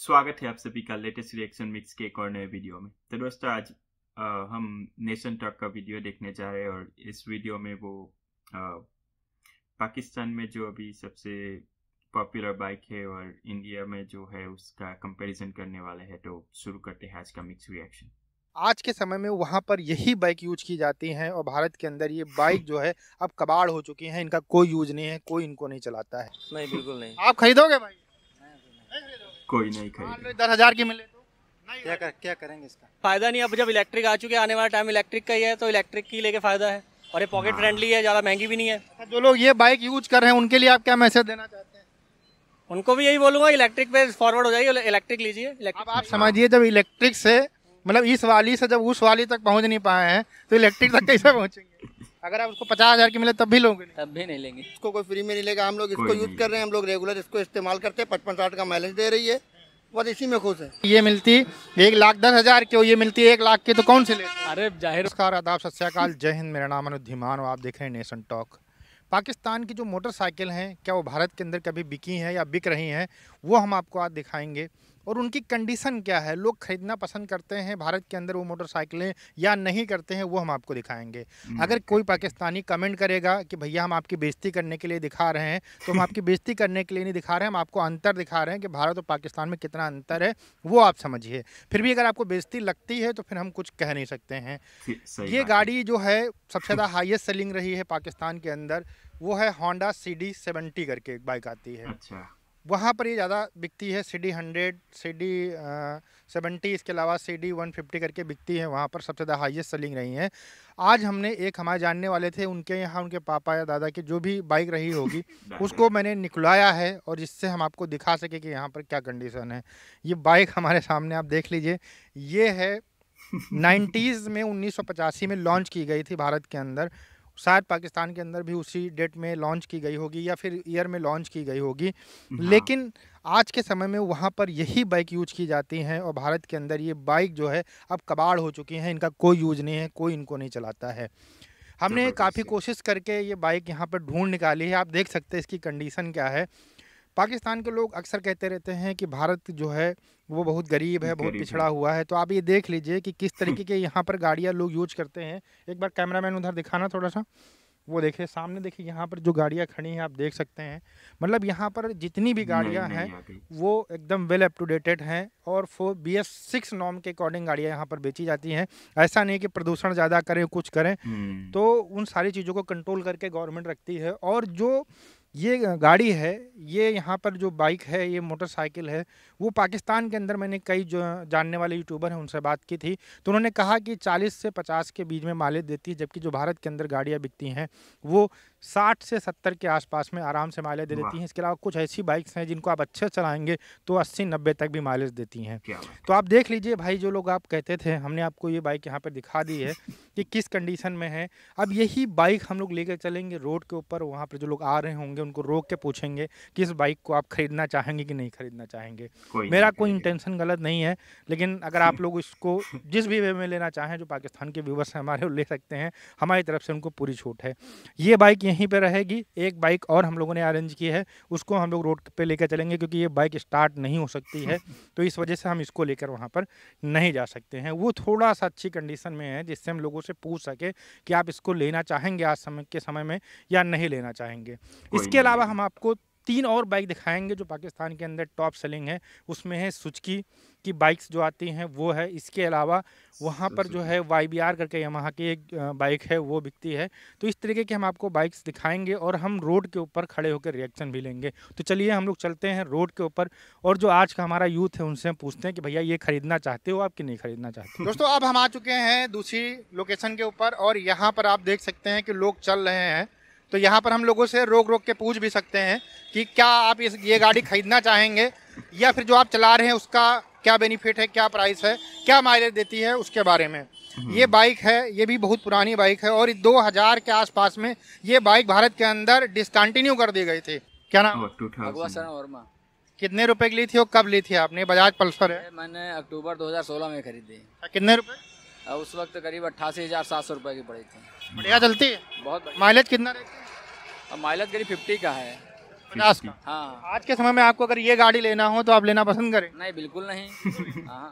स्वागत है आप सभी का लेटेस्ट रिएक्शन मिक्स के एक और नए वीडियो में तो दोस्तों आज आ, हम नेशन टॉक का वीडियो देखने जा रहे हैं और इस वीडियो में वो आ, पाकिस्तान में जो अभी सबसे पॉपुलर बाइक है और इंडिया में जो है उसका कंपैरिजन करने वाले हैं तो शुरू करते हैं आज का मिक्स रिएक्शन आज के समय में वहाँ पर यही बाइक यूज की जाती हैं और भारत के अंदर ये बाइक जो है अब कबाड़ हो चुकी हैं इनका कोई यूज नहीं है कोई इनको नहीं चलाता है नहीं बिल्कुल नहीं आप खरीदोगे भाई नहीं, खरीदोगे कोई नहीं खरीद हाँ, दस हजार की मिले तो क्या कर, क्या करेंगे इसका फायदा नहीं अब जब इलेक्ट्रिक आ चुके आने वाला टाइम इलेक्ट्रिक का ही है तो इलेक्ट्रिक की लेके फायदा है और ये पॉकेट फ्रेंडली हाँ। है ज़्यादा महंगी भी नहीं है अच्छा, जो लोग ये बाइक यूज कर रहे हैं उनके लिए आप क्या मैसेज देना चाहते हैं उनको भी यही बोलूंगा इलेक्ट्रिक पे फॉरवर्ड हो जाइए इलेक्ट्रिक लीजिए इलेक्ट्रिक आप समझिए जब इलेक्ट्रिक से मतलब इस वाली से जब उस वाली तक पहुंच नहीं पाए हैं तो इलेक्ट्रिक तक कैसे पहुंचेंगे अगर आप उसको पचास हजार की मिले तब भी लोगे तब भी नहीं लेंगे इसको कोई फ्री में नहीं लेगा हम लोग इसको यूज कर रहे हैं हम लोग रेगुलर इसको इस्तेमाल करते हैं पचपन साठ का माइलेज दे रही है बस इसी में खुश है ये मिलती एक लाख दस हजार की ये मिलती है एक लाख की तो कौन सी ले अरे जाहिर नमस्कार आदाब सत्याकाल जय हिंद मेरा नाम अनुज धीमान आप देख रहे हैं नेशन टॉक पाकिस्तान की जो मोटरसाइकिल हैं क्या वो भारत के अंदर कभी बिकी हैं या बिक रही हैं वो हम आपको आज दिखाएंगे और उनकी कंडीशन क्या है लोग खरीदना पसंद करते हैं भारत के अंदर वो मोटरसाइकिलें या नहीं करते हैं वो हम आपको दिखाएंगे हम्म, अगर कोई पाकिस्तानी कमेंट करेगा कि भैया हम आपकी बेजती करने के लिए दिखा रहे हैं तो हम आपकी बेजती करने के लिए नहीं दिखा रहे हैं हम आपको अंतर दिखा रहे हैं कि भारत और पाकिस्तान में कितना अंतर है वो आप समझिए फिर भी अगर आपको बेजती लगती है तो फिर हम कुछ कह नहीं सकते हैं ये गाड़ी जो है सबसे ज़्यादा हाइएस्ट सेलिंग रही है पाकिस्तान के अंदर वो है होंडा सी डी सेवेंटी करके एक बाइक आती है अच्छा वहाँ पर ये ज़्यादा बिकती है C D hundred C D seventy इसके अलावा सी डी वन फिफ्टी करके बिकती है वहाँ पर सबसे ज़्यादा हाईएस्ट सेलिंग रही हैं आज हमने एक हमारे जानने वाले थे उनके यहाँ उनके पापा या दादा की जो भी बाइक रही होगी उसको मैंने निकलाया है और जिससे हम आपको दिखा सके कि यहाँ पर क्या कंडीशन है ये बाइक हमारे सामने आप देख लीजिए ये है नाइन्टीज़ में उन्नीस में लॉन्च की गई थी भारत के अंदर शायद पाकिस्तान के अंदर भी उसी डेट में लॉन्च की गई होगी या फिर ईयर में लॉन्च की गई होगी हाँ। लेकिन आज के समय में वहाँ पर यही बाइक यूज की जाती हैं और भारत के अंदर ये बाइक जो है अब कबाड़ हो चुकी हैं इनका कोई यूज नहीं है कोई इनको नहीं चलाता है हमने काफ़ी कोशिश करके ये बाइक यहाँ पर ढूंढ निकाली है आप देख सकते हैं इसकी कंडीशन क्या है पाकिस्तान के लोग अक्सर कहते रहते हैं कि भारत जो है वो बहुत गरीब है बहुत पिछड़ा हुआ है तो आप ये देख लीजिए कि किस तरीके के यहाँ पर गाड़ियाँ लोग यूज करते हैं एक बार कैमरामैन उधर दिखाना थोड़ा सा वो देखिए सामने देखिए यहाँ पर जो गाड़ियाँ खड़ी हैं आप देख सकते हैं मतलब यहाँ पर जितनी भी गाड़ियाँ हैं वो एकदम वेल अप टू डेटेड हैं और फोर बी एस सिक्स नॉम के अकॉर्डिंग गाड़ियाँ यहाँ पर बेची जाती हैं ऐसा नहीं कि प्रदूषण ज़्यादा करें कुछ करें हम्म। तो उन सारी चीज़ों को कंट्रोल करके गवर्नमेंट रखती है और जो ये गाड़ी है ये यहाँ पर जो बाइक है ये मोटरसाइकिल है वो पाकिस्तान के अंदर मैंने कई जो जानने वाले यूट्यूबर हैं उनसे बात की थी तो उन्होंने कहा कि 40 से 50 के बीच में माले देती है जबकि जो भारत के अंदर गाड़ियाँ बिकती हैं वो साठ से सत्तर के आसपास में आराम से माइलेज दे देती हैं इसके अलावा कुछ ऐसी बाइक्स हैं जिनको आप अच्छे चलाएंगे तो अस्सी नब्बे तक भी माइलेज देती हैं तो आप देख लीजिए भाई जो लोग आप कहते थे हमने आपको ये बाइक यहाँ पर दिखा दी है कि किस कंडीशन में है अब यही बाइक हम लोग लेकर चलेंगे रोड के ऊपर वहाँ पर जो लोग आ रहे होंगे उनको रोक के पूछेंगे कि इस बाइक को आप खरीदना चाहेंगे कि नहीं खरीदना चाहेंगे मेरा कोई इंटेंशन गलत नहीं है लेकिन अगर आप लोग इसको जिस भी वे में लेना चाहें जो पाकिस्तान के व्यूवर्स हमारे ले सकते हैं हमारी तरफ से उनको पूरी छूट है ये बाइक यहीं पे रहेगी एक बाइक और हम लोगों ने अरेंज की है उसको हम लोग रोड पे लेकर चलेंगे क्योंकि ये बाइक स्टार्ट नहीं हो सकती है तो इस वजह से हम इसको लेकर वहाँ पर नहीं जा सकते हैं वो थोड़ा सा अच्छी कंडीशन में है जिससे हम लोगों से पूछ सके कि आप इसको लेना चाहेंगे आज समय के समय में या नहीं लेना चाहेंगे इसके अलावा हम आपको तीन और बाइक दिखाएंगे जो पाकिस्तान के अंदर टॉप सेलिंग है उसमें है सुचकी की बाइक्स जो आती हैं वो है इसके अलावा वहाँ पर जो है वाई बी आर करके यहाँ की एक बाइक है वो बिकती है तो इस तरीके की हम आपको बाइक्स दिखाएंगे और हम रोड के ऊपर खड़े होकर रिएक्शन भी लेंगे तो चलिए हम लोग चलते हैं रोड के ऊपर और जो आज का हमारा यूथ है उनसे हम पूछते हैं कि भैया ये खरीदना चाहते हो आप कि नहीं खरीदना चाहते दोस्तों अब हम आ चुके हैं दूसरी लोकेशन के ऊपर और यहाँ पर आप देख सकते हैं कि लोग चल रहे हैं तो यहाँ पर हम लोगों से रोक रोक के पूछ भी सकते हैं कि क्या आप इस ये गाड़ी खरीदना चाहेंगे या फिर जो आप चला रहे हैं उसका क्या बेनिफिट है क्या प्राइस है क्या माइलेज देती है उसके बारे में हम्म। ये बाइक है ये भी बहुत पुरानी बाइक है और 2000 के आसपास में ये बाइक भारत के अंदर डिसकंटिन्यू कर दी गई थी क्या नाम वर्मा कितने रुपए की ली थी और कब ली थी आपने बजाज पल्सर है मैंने अक्टूबर 2016 में खरीदी कितने रुपए उस वक्त करीब अट्ठासी हजार सात सौ रुपए की पड़ी थी बढ़िया चलती है बहुत माइलेज कितना माइलेज करीब फिफ्टी का है पचास का हाँ आज के समय में आपको अगर ये गाड़ी लेना हो तो आप लेना पसंद करें नहीं बिल्कुल नहीं हाँ।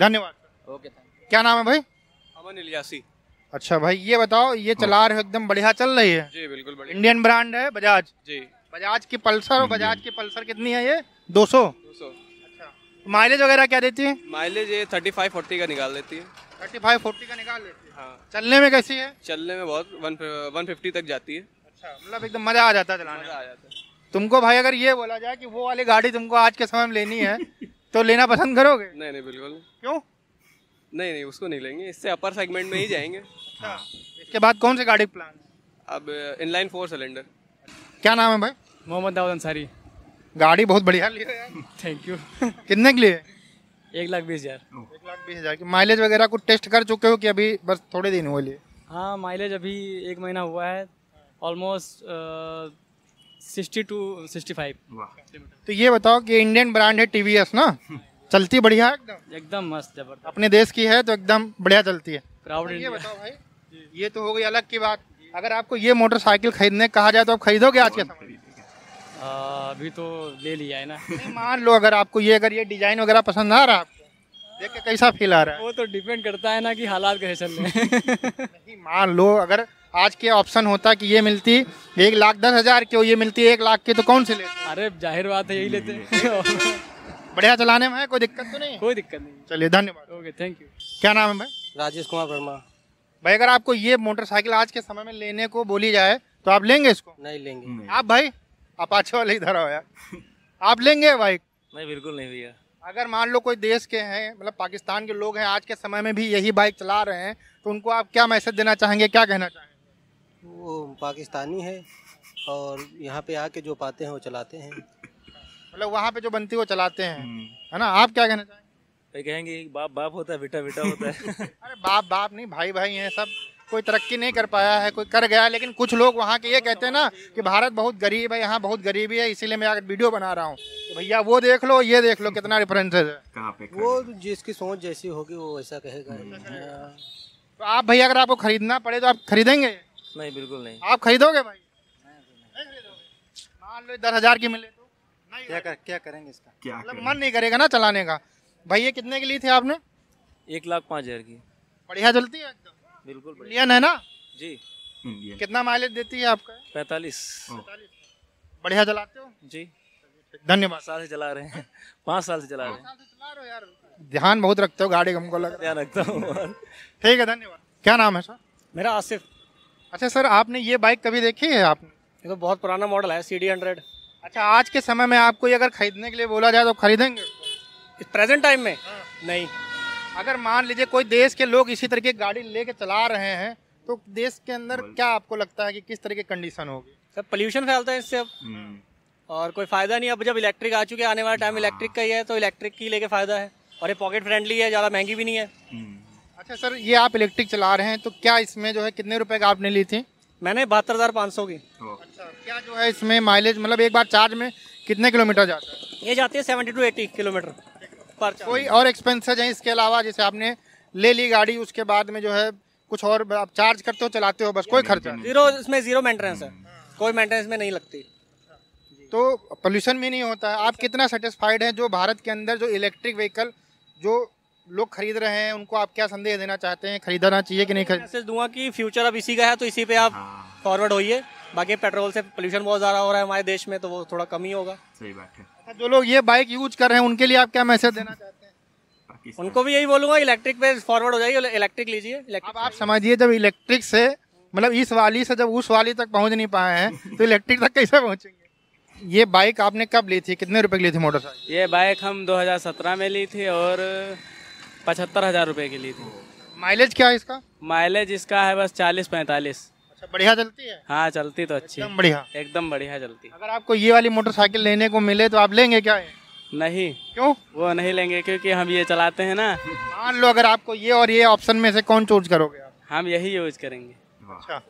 धन्यवाद ओके क्या नाम है भाई अमन इलियासी अच्छा भाई ये बताओ ये चला रहे हो एकदम बढ़िया चल रही है जी बिल्कुल बढ़िया इंडियन ब्रांड है बजाज जी बजाज की पल्सर और बजाज की पल्सर कितनी है ये दो सौ अच्छा माइलेज वगैरह क्या देती है माइलेज ये थर्टी फाइव फोर्टी का निकाल देती है थर्टी फाइव फोर्टी का निकाल देती है हाँ चलने में कैसी है चलने में बहुत वन वन फिफ्टी तक जाती है अच्छा मतलब एकदम मज़ा आ जाता है चलाने मज़ा आ जाता है तुमको भाई अगर ये बोला जाए कि वो वाली गाड़ी तुमको आज के समय में लेनी है तो लेना पसंद करोगे नहीं नहीं बिल्कुल क्यों नहीं नहीं उसको नहीं लेंगे इससे अपर सेगमेंट में ही जाएंगे अच्छा इसके बाद कौन सी गाड़ी प्लान अब इनलाइन फोर सिलेंडर क्या नाम है भाई मोहम्मद दाऊद अंसारी गाड़ी बहुत बढ़िया थैंक यू कितने के लिए एक लाख बीस हज़ार एक लाख बीस हज़ार की माइलेज वगैरह कुछ टेस्ट कर चुके हो कि अभी बस थोड़े दिन हुए लिए हाँ माइलेज अभी एक महीना हुआ है almost sixty two sixty five तो ये बताओ कि इंडियन ब्रांड है टी ना चलती बढ़िया एकदम मस्त जबरदस्त अपने देश की है तो एकदम बढ़िया चलती है प्राउड इंडिया तो बताओ भाई ये तो हो गई अलग की बात अगर आपको ये मोटरसाइकिल खरीदने कहा जाए तो आप खरीदोगे आज के समय हाँ, अभी तो ले लिया है ना मान लो अगर आपको ये अगर ये डिजाइन वगैरह पसंद आ रहा है आपको देख के कैसा फील आ रहा है वो तो डिपेंड करता है ना कि हालात कैसे चल रहे हैं मान लो अगर आज के ऑप्शन होता कि ये मिलती एक लाख दस हजार की ये मिलती एक लाख की तो कौन से लेते अरे जाहिर बात है यही लेते हैं बढ़िया चलाने में है कोई दिक्कत तो नहीं कोई दिक्कत नहीं चलिए धन्यवाद ओके थैंक यू क्या नाम है भाई राजेश कुमार वर्मा भाई अगर आपको ये मोटरसाइकिल आज के समय में लेने को बोली जाए तो आप लेंगे इसको नहीं लेंगे आप भाई अपाचे वाले इधर आओ यार आप लेंगे बाइक नहीं बिल्कुल नहीं भैया अगर मान लो कोई देश के हैं मतलब पाकिस्तान के लोग हैं आज के समय में भी यही बाइक चला रहे हैं तो उनको आप क्या मैसेज देना चाहेंगे क्या कहना चाहेंगे वो पाकिस्तानी है और यहाँ पे आके जो पाते हैं वो चलाते हैं मतलब वहाँ पे जो बनती है वो चलाते हैं हम्म। है ना आप क्या कहना चाहेंगे कहेंगे बाप बाप होता है बेटा बेटा होता है अरे बाप बाप नहीं भाई भाई हैं सब कोई तरक्की नहीं कर पाया है कोई कर गया लेकिन कुछ लोग वहाँ के ये कहते हैं ना कि भारत बहुत गरीब है यहाँ बहुत गरीबी है इसीलिए मैं अगर वीडियो बना रहा हूँ तो भैया वो देख लो ये देख लो कितना डिफरेंस है वो जिसकी सोच जैसी होगी वो ऐसा कहेगा तो आप भैया अगर आपको खरीदना पड़े तो आप खरीदेंगे नहीं बिल्कुल नहीं आप खरीदोगे भाई मान लो दस हजार की मिले तो क्या कर, क्या करेंगे इसका क्या मतलब मन नहीं करेगा ना चलाने का भैया कितने की ली थी आपने एक लाख पाँच हजार की बढ़िया चलती है एकदम बिल्कुल इंडियन है ना जी इंडियन कितना माइलेज देती है आपका पैतालीस बढ़िया चलाते हो जी धन्यवाद साल से चला रहे हैं पाँच साल से चला रहे हैं ध्यान बहुत रखते हो गाड़ी हमको लग ध्यान रखता हूँ ठीक है धन्यवाद क्या नाम है सर मेरा आसिफ अच्छा सर आपने ये बाइक कभी देखी है आपने ये तो बहुत पुराना मॉडल है सी डी हंड्रेड अच्छा आज के समय में आपको ये अगर खरीदने के लिए बोला जाए तो खरीदेंगे प्रेजेंट टाइम में हाँ। नहीं अगर मान लीजिए कोई देश के लोग इसी तरह की गाड़ी लेके चला रहे हैं तो देश के अंदर क्या आपको लगता है कि किस तरह की कंडीशन होगी सर पोल्यूशन फैलता है इससे अब हम्म। और कोई फायदा नहीं अब जब इलेक्ट्रिक आ चुके आने वाला टाइम इलेक्ट्रिक का ही है तो इलेक्ट्रिक की लेके फायदा है और ये पॉकेट फ्रेंडली है ज़्यादा महंगी भी नहीं है हम्म। अच्छा सर ये आप इलेक्ट्रिक चला रहे हैं तो क्या इसमें जो है कितने रुपए का आपने ली थी मैंने बहत्तर हज़ार पाँच सौ की अच्छा क्या जो है इसमें माइलेज मतलब एक बार चार्ज में कितने किलोमीटर जाता है ये जाती है सेवेंटी टू एटी किलोमीटर पर्चा कोई और एक्सपेंसेज हैं इसके अलावा जैसे आपने ले ली गाड़ी उसके बाद में जो है कुछ और आप चार्ज करते हो चलाते हो बस कोई खर्चा जीरो इसमें जीरो मेंटेनेंस है कोई मेंटेनेंस में नहीं लगती तो पोल्यूशन भी नहीं होता है आप कितना सेटिस्फाइड हैं जो भारत के अंदर जो इलेक्ट्रिक व्हीकल जो लोग खरीद रहे हैं उनको आप क्या संदेश देना चाहते हैं खरीदना चाहिए कि नहीं खरीद दूंगा कि फ्यूचर अब इसी का है तो इसी पे आप फॉरवर्ड हाँ। होइए बाकी पेट्रोल से पोल्यूशन बहुत ज़्यादा हो रहा है हमारे देश में तो वो थोड़ा कम ही होगा सही बात है हाँ, जो लोग ये बाइक यूज कर रहे हैं उनके लिए आप क्या मैसेज देना चाहते हैं उनको भी यही बोलूंगा इलेक्ट्रिक पे फॉरवर्ड हो जाएगी इलेक्ट्रिक लीजिए आप समझिए जब इलेक्ट्रिक से मतलब इस वाली से जब उस वाली तक पहुंच नहीं पाए हैं तो इलेक्ट्रिक तक कैसे पहुंचेंगे ये बाइक आपने कब ली थी कितने रुपए की ली थी मोटरसाइकिल ये बाइक हम 2017 में ली थी और पचहत्तर हजार रुपये की ली थी माइलेज क्या है इसका माइलेज इसका है बस चालीस पैंतालीस अच्छा बढ़िया चलती है हाँ चलती तो अच्छी एकदम बढ़िया एकदम बढ़िया चलती अगर आपको ये वाली मोटरसाइकिल लेने को मिले तो आप लेंगे क्या है? नहीं क्यों वो नहीं लेंगे क्योंकि हम ये चलाते हैं ना मान लो अगर आपको ये और ये ऑप्शन में से कौन चूज करोगे आप हम यही यूज करेंगे अच्छा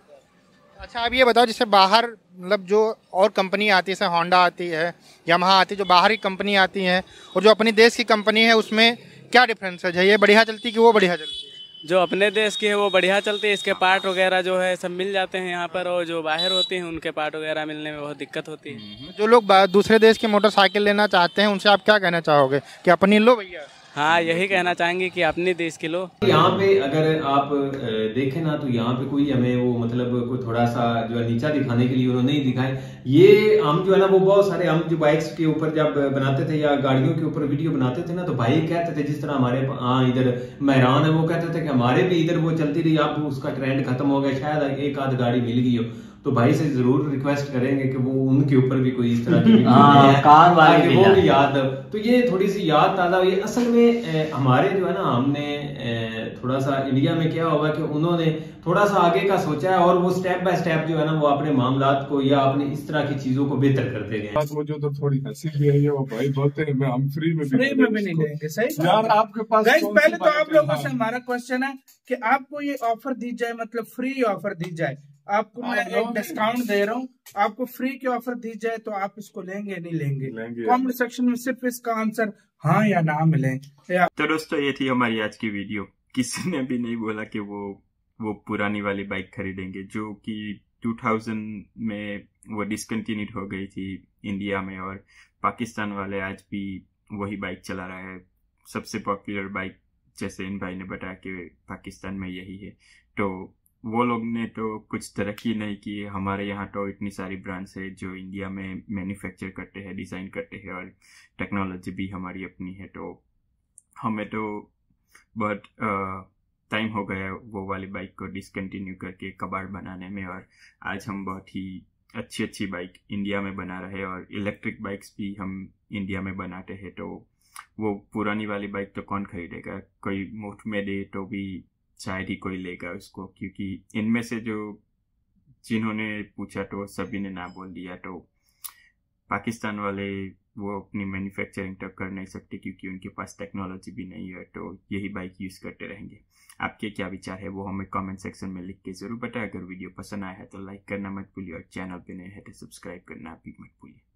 अच्छा आप ये बताओ जैसे बाहर मतलब जो और कंपनी आती है जैसे होंडा आती है यमहा आती है जो बाहरी कंपनी आती है और जो अपनी देश की कंपनी है उसमें क्या डिफरेंस है ये बढ़िया चलती है कि वो बढ़िया चलती है जो अपने देश के हैं वो बढ़िया चलती है इसके पार्ट वगैरह जो है सब मिल जाते हैं यहाँ पर और जो बाहर होते हैं उनके पार्ट वगैरह मिलने में बहुत दिक्कत होती है हम्म, जो लोग दूसरे देश की मोटरसाइकिल लेना चाहते हैं उनसे आप क्या कहना चाहोगे कि अपनी लो भैया हाँ यही कहना चाहेंगे कि अपने देश के लोग यहाँ पे अगर आप देखें ना तो यहाँ पे कोई हमें वो मतलब कोई थोड़ा सा जो है नीचा दिखाने के लिए उन्होंने नहीं दिखाए ये हम जो है ना वो बहुत सारे हम जो बाइक्स के ऊपर जब बनाते थे या गाड़ियों के ऊपर वीडियो बनाते थे ना तो भाई कहते थे जिस तरह हमारे हाँ इधर मेहरान है वो कहते थे कि हमारे भी इधर वो चलती रही अब उसका ट्रेंड खत्म हो गया शायद एक आध गाड़ी मिल गई हो तो भाई से जरूर रिक्वेस्ट करेंगे कि वो उनके ऊपर भी कोई इस तरह की हाँ, कार वाले वो भी याद तो ये थोड़ी सी याद ताजा ये असल में हमारे जो है ना हमने थोड़ा सा इंडिया में क्या होगा कि उन्होंने थोड़ा सा आगे का सोचा है और वो स्टेप बाय स्टेप जो है ना वो अपने मामला को या अपने इस तरह की चीजों को बेहतर करते गए वो जो तो थोड़ी हंसी भी है वो भाई बोलते हैं मैं हम फ्री में फ्री में भी नहीं देंगे सही यार आपके पास पहले तो आप लोगों से हमारा क्वेश्चन है कि आपको ये ऑफर दी जाए मतलब फ्री ऑफर दी जाए आपको मैं एक डिस्काउंट दे रहा हूँ आपको फ्री की ऑफर दी जाए तो आप इसको लेंगे नहीं लेंगे, कमेंट सेक्शन में सिर्फ इसका आंसर हाँ या ना मिले तो दोस्तों ये थी हमारी आज की वीडियो किसी ने भी नहीं बोला कि वो वो पुरानी वाली बाइक खरीदेंगे जो कि 2000 में वो डिसकंटिन्यूड हो गई थी इंडिया में और पाकिस्तान वाले आज भी वही बाइक चला रहा है सबसे पॉपुलर बाइक जैसे इन भाई ने बताया कि पाकिस्तान में यही है तो वो लोग ने तो कुछ तरक्की नहीं की है हमारे यहाँ तो इतनी सारी ब्रांड्स है जो इंडिया में मैन्युफैक्चर करते हैं डिज़ाइन करते हैं और टेक्नोलॉजी भी हमारी अपनी है तो हमें तो बहुत टाइम हो गया वो वाली बाइक को डिसकंटिन्यू करके कबाड़ बनाने में और आज हम बहुत ही अच्छी अच्छी बाइक इंडिया में बना रहे और इलेक्ट्रिक बाइक्स भी हम इंडिया में बनाते हैं तो वो पुरानी वाली बाइक तो कौन खरीदेगा कोई मुफ्त में दे तो भी शायद ही कोई लेगा उसको क्योंकि इनमें से जो जिन्होंने पूछा तो सभी ने ना बोल दिया तो पाकिस्तान वाले वो अपनी मैन्युफैक्चरिंग तो कर नहीं सकते क्योंकि उनके पास टेक्नोलॉजी भी नहीं है तो यही बाइक यूज़ करते रहेंगे आपके क्या विचार है वो हमें कमेंट सेक्शन में लिख के ज़रूर बताएं अगर वीडियो पसंद आया है तो लाइक करना मत भूलिए और चैनल पर नए हैं तो सब्सक्राइब करना भी मत भूलिए